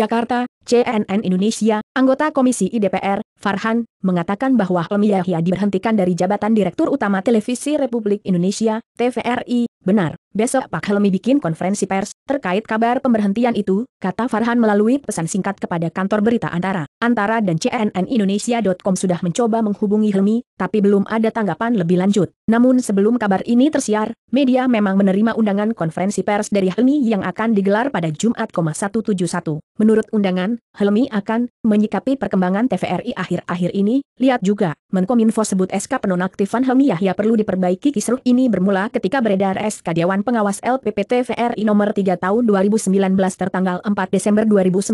Jakarta, CNN Indonesia, anggota Komisi IDPR, Farhan, mengatakan bahwa Helmi Yahya diberhentikan dari jabatan Direktur Utama Televisi Republik Indonesia, TVRI, Benar, besok Pak Helmi bikin konferensi pers terkait kabar pemberhentian itu, kata Farhan melalui pesan singkat kepada kantor berita Antara. Antara dan CNN Indonesia.com sudah mencoba menghubungi Helmi, tapi belum ada tanggapan lebih lanjut. Namun sebelum kabar ini tersiar, media memang menerima undangan konferensi pers dari Helmi yang akan digelar pada Jumat 171. Menurut undangan, Helmi akan menyikapi perkembangan TVRI akhir-akhir ini. Lihat juga, Menkominfo sebut SK penonaktifan Helmi Yahya perlu diperbaiki kisruh ini bermula ketika beredar S SK Dewan Pengawas LPPT VRI nomor 3 tahun 2019 tertanggal 4 Desember 2019,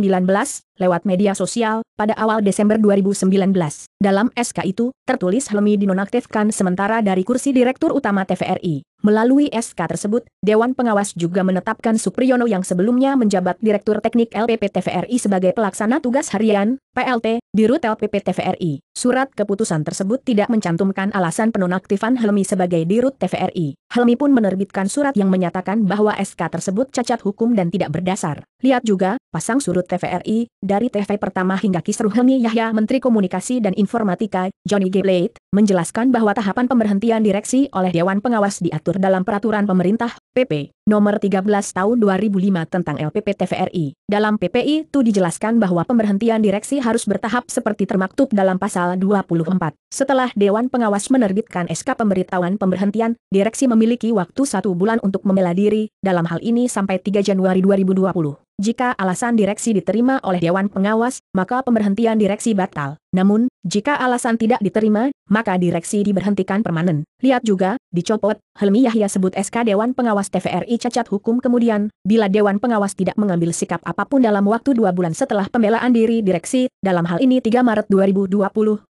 lewat media sosial, pada awal Desember 2019. Dalam SK itu, tertulis Helmi dinonaktifkan sementara dari kursi Direktur Utama TVRI. Melalui SK tersebut, Dewan Pengawas juga menetapkan Supriyono yang sebelumnya menjabat Direktur Teknik LPP TVRI sebagai pelaksana tugas harian, PLT, Dirut LPP TVRI. Surat keputusan tersebut tidak mencantumkan alasan penonaktifan Helmi sebagai Dirut TVRI. Helmi pun menerbitkan surat yang menyatakan bahwa SK tersebut cacat hukum dan tidak berdasar. Lihat juga, pasang surut TVRI, dari TV pertama hingga kisruh Helmi Yahya Menteri Komunikasi dan Informatika, Johnny G. Blade, menjelaskan bahwa tahapan pemberhentian direksi oleh Dewan Pengawas diatur dalam Peraturan Pemerintah, PP, Nomor 13 Tahun 2005 tentang LPP TVRI. Dalam PPI itu dijelaskan bahwa pemberhentian direksi harus bertahap seperti termaktub dalam pasal 24. Setelah Dewan Pengawas menerbitkan SK pemberitahuan pemberhentian, direksi memiliki waktu satu bulan untuk membela diri, dalam hal ini sampai 3 Januari 2020. Jika alasan direksi diterima oleh Dewan Pengawas, maka pemberhentian direksi batal. Namun, jika alasan tidak diterima, maka direksi diberhentikan permanen. Lihat juga, dicopot, Helmi Yahya sebut SK Dewan Pengawas TVRI cacat hukum kemudian, bila Dewan Pengawas tidak mengambil sikap apapun dalam waktu dua bulan setelah pembelaan diri direksi, dalam hal ini 3 Maret 2020,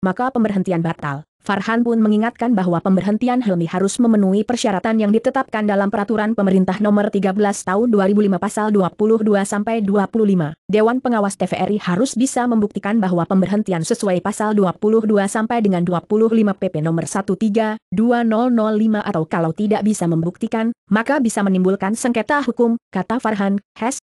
maka pemberhentian batal. Farhan pun mengingatkan bahwa pemberhentian Helmi harus memenuhi persyaratan yang ditetapkan dalam peraturan pemerintah nomor 13 tahun 2005 pasal 22 sampai 25. Dewan Pengawas TVRI harus bisa membuktikan bahwa pemberhentian sesuai pasal 22 sampai dengan 25 PP nomor 13 2005 atau kalau tidak bisa membuktikan, maka bisa menimbulkan sengketa hukum, kata Farhan. Hes,